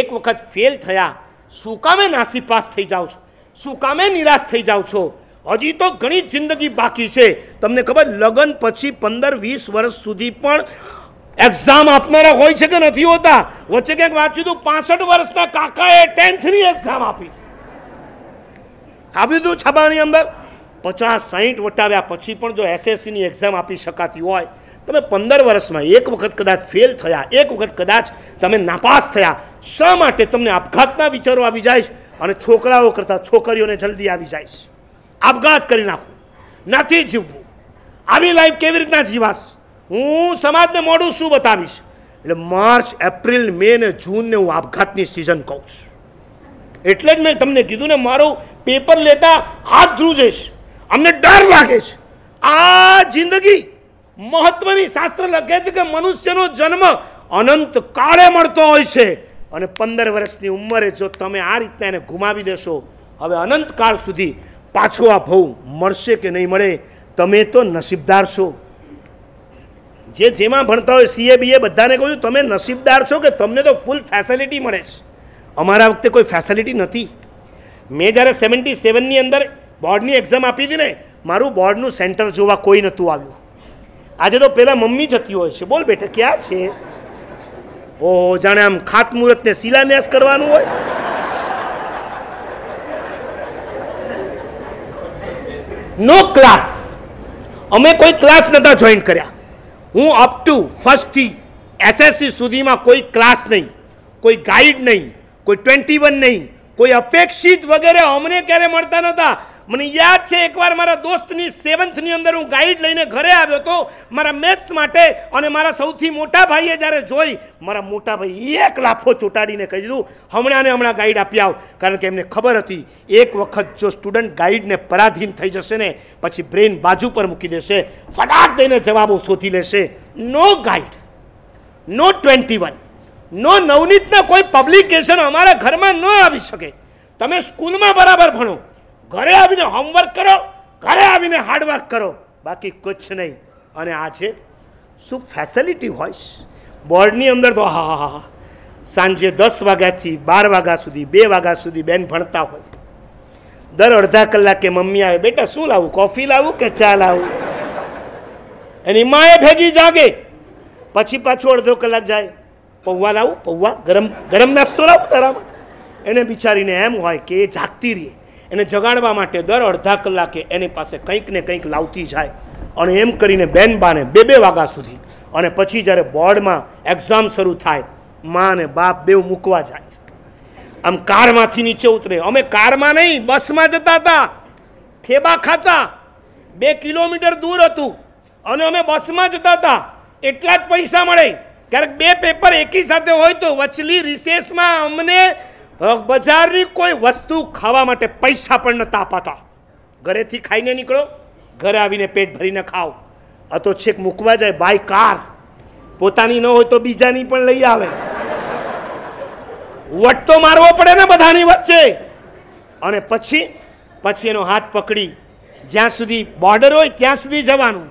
એક વખત ફેલ થયા શું કામે નાસીપાસ થઈ જાઓ છો શું કામે નિરાશ થઈ જાઓ છો હજી તો ઘણી જિંદગી બાકી છે તમને ખબર લગ્ન પછી પંદર વીસ વર્ષ સુધી પણ એક્ઝામ આપનારા હોય છે કે નથી હોતા વચ્ચે ક્યાંક વાંચ્યું હતું પાસઠ વર્ષના કાકાએ ટેન્થની એક્ઝામ આપી આપ્યું હતું છબાની અંદર પચાસ સાહીઠ વટાવ્યા પછી પણ જો એસએસસીની એક્ઝામ આપી શકાતી હોય તમે પંદર વર્ષમાં એક વખત કદાચ ફેલ થયા એક વખત કદાચ તમે નાપાસ થયા શા માટે તમને આપઘાતના વિચારો આવી જાય અને છોકરાઓ કરતાં છોકરીઓને જલ્દી આવી જાય આપઘાત કરી નાખો નથી જીવવું આવી લાઈફ કેવી રીતના જીવાશ હું સમાજને મોડું શું બતાવીશ એટલે માર્ચ એપ્રિલ મે ને જૂનને હું આપઘાતની સિઝન કહું છું એટલે જ મેં તમને કીધું ને મારું પેપર લેતા હાથ ધ્રુજે અમને ડર લાગે છે આ જિંદગી મહત્વની શાસ્ત્ર લખે છે કે મનુષ્યનો જન્મ અનંત કાળે મળતો હોય છે અને પંદર વર્ષની ઉંમરે જો તમે આ રીતના એને ગુમાવી દેશો હવે અનંત કાળ સુધી પાછો આ ભવ મળશે કે નહીં મળે તમે તો નસીબદાર છો જે જેમાં ભણતા હોય સીએ બીએ બધાને કહું તમે નસીબદાર છો કે તમને તો ફૂલ ફેસિલિટી મળે છે અમારા વખતે કોઈ ફેસિલિટી નથી મેં જ્યારે સેવન્ટી સેવનની અંદર બોર્ડની એક્ઝામ આપી હતી ને મારું બોર્ડનું સેન્ટર જોવા કોઈ નહોતું આવ્યું આજે તો પહેલાં મમ્મી જતી હોય છે બોલ બેઠા ક્યાં છે ઓ જાણે આમ ને શિલાન્યાસ કરવાનું હોય નો ક્લાસ અમે કોઈ ક્લાસ નહોતા જોઈન કર્યા હું અપ ટુ ફર્સ્ટથી એસએસસી સુધીમાં કોઈ ક્લાસ નહીં કોઈ ગાઈડ નહીં કોઈ ટ્વેન્ટી વન નહીં કોઈ અપેક્ષિત વગેરે અમને ક્યારે મળતા નહોતા મને યાદ છે એકવાર મારા દોસ્તની સેવન્થની અંદર હું ગાઈડ લઈને ઘરે આવ્યો હતો મારા મેથ્સ માટે અને મારા સૌથી મોટા ભાઈએ જ્યારે જોઈ મારા મોટા ભાઈ એક લાફો ચોંટાડીને કહી દીધું હમણાં ને હમણાં ગાઈડ આપી આવ કારણ કે એમને ખબર હતી એક વખત જો સ્ટુડન્ટ ગાઈડને પરાધીન થઈ જશે ને પછી બ્રેન બાજુ પર મૂકી દેશે ફટાક દઈને જવાબો શોધી લેશે નો ગાઈડ નો ટ્વેન્ટી વન નો નવનીતના કોઈ પબ્લિકેશન અમારા ઘરમાં ન આવી શકે તમે સ્કૂલમાં બરાબર ભણો ઘરે આવીને હોમવર્ક કરો ઘરે આવીને હાર્ડવર્ક કરો બાકી કુછ નહીં અને આ છે શું ફેસિલિટી હોય બોર્ડની અંદર તો હા હા હા સાંજે દસ વાગ્યાથી બાર વાગ્યા સુધી બે વાગ્યા સુધી બેન ભણતા હોય દર અડધા કલાકે મમ્મી આવે બેટા શું લાવું કોફી લાવું કે ચા લાવું એની માએ ભેગી જાગે પછી પાછો અડધો કલાક જાય પૌવા લાવું પૌવા ગરમ ગરમ નાસ્તો લાવું તારામાં એને બિચારીને એમ હોય કે એ જાગતી રહીએ એને જગાડવા માટે દર અડધા કલાકે એની પાસે કંઈક ને કંઈક લાવતી જાય અને એમ કરીને બેન બાને બે બે વાગ્યા સુધી અને પછી જ્યારે બોર્ડમાં એક્ઝામ શરૂ થાય મા અને બાપ બેવ મૂકવા જાય આમ કારમાંથી નીચે ઉતરે અમે કારમાં નહીં બસમાં જતા હતા થેબા ખાતા બે કિલોમીટર દૂર હતું અને અમે બસમાં જતા હતા એટલા જ પૈસા મળે ક્યારેક બે પેપર એકી સાથે હોય તો વચલી રિસેસમાં અમને બજારની કોઈ વસ્તુ ખાવા માટે પૈસા પણ નતા અપાતા ઘરેથી ખાઈને નીકળો ઘરે આવીને પેટ ભરીને ખાઓ આ તો છેક મૂકવા જાય બાય કાર પોતાની ન હોય તો બીજાની પણ લઈ આવે વટતો મારવો પડે ને બધાની વચ્ચે અને પછી પછી એનો હાથ પકડી જ્યાં સુધી બોર્ડર હોય ત્યાં સુધી જવાનું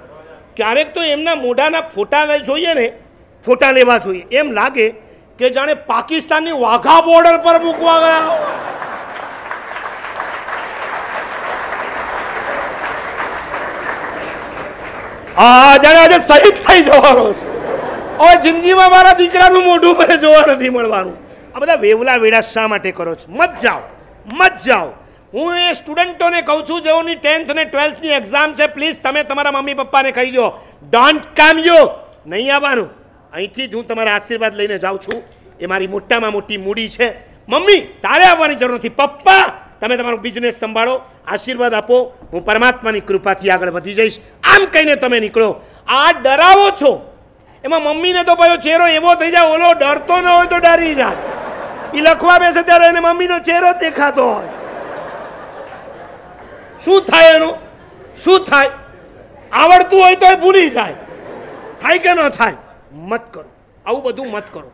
ક્યારેક તો એમના મોઢાના ફોટા જોઈએ ને ફોટા લેવા જોઈએ એમ લાગે કે જાણે પાકિસ્તાનની વાઘા બોર્ડર પર મૂકવા ગયા આ જાણે આજે શહીદ થઈ જવાનો છે હવે જિંદગીમાં મારા દીકરાનું મોઢું મને જોવા નથી મળવાનું આ બધા વેવલા વેડા શા માટે કરો છો મત જાઓ મત જાઓ હું એ સ્ટુડન્ટોને કહું છું જેઓની ટેન્થ અને ટ્વેલ્થની એક્ઝામ છે પ્લીઝ તમે તમારા મમ્મી પપ્પાને કહી દો ડોન્ટ કામ યુ નહીં આવવાનું અહીંથી જ હું તમારા આશીર્વાદ લઈને જાઉં છું એ મારી મોટામાં મોટી મૂડી છે મમ્મી તારે આવવાની જરૂર નથી પપ્પા તમે તમારો બિઝનેસ સંભાળો આશીર્વાદ આપો હું પરમાત્માની કૃપાથી આગળ વધી જઈશ આમ કહીને તમે નીકળો આ ડરાવો છો એમાં મમ્મીને તો પાછો ચહેરો એવો થઈ જાય ઓલો ડરતો ન હોય તો ડરી જાય એ લખવા બેસે ત્યારે એને મમ્મીનો ચહેરો દેખાતો હોય શું થાય એનું શું થાય આવડતું હોય તો એ ભૂલી જાય થાય કે ન થાય મત કરો આવું બધું મત કરો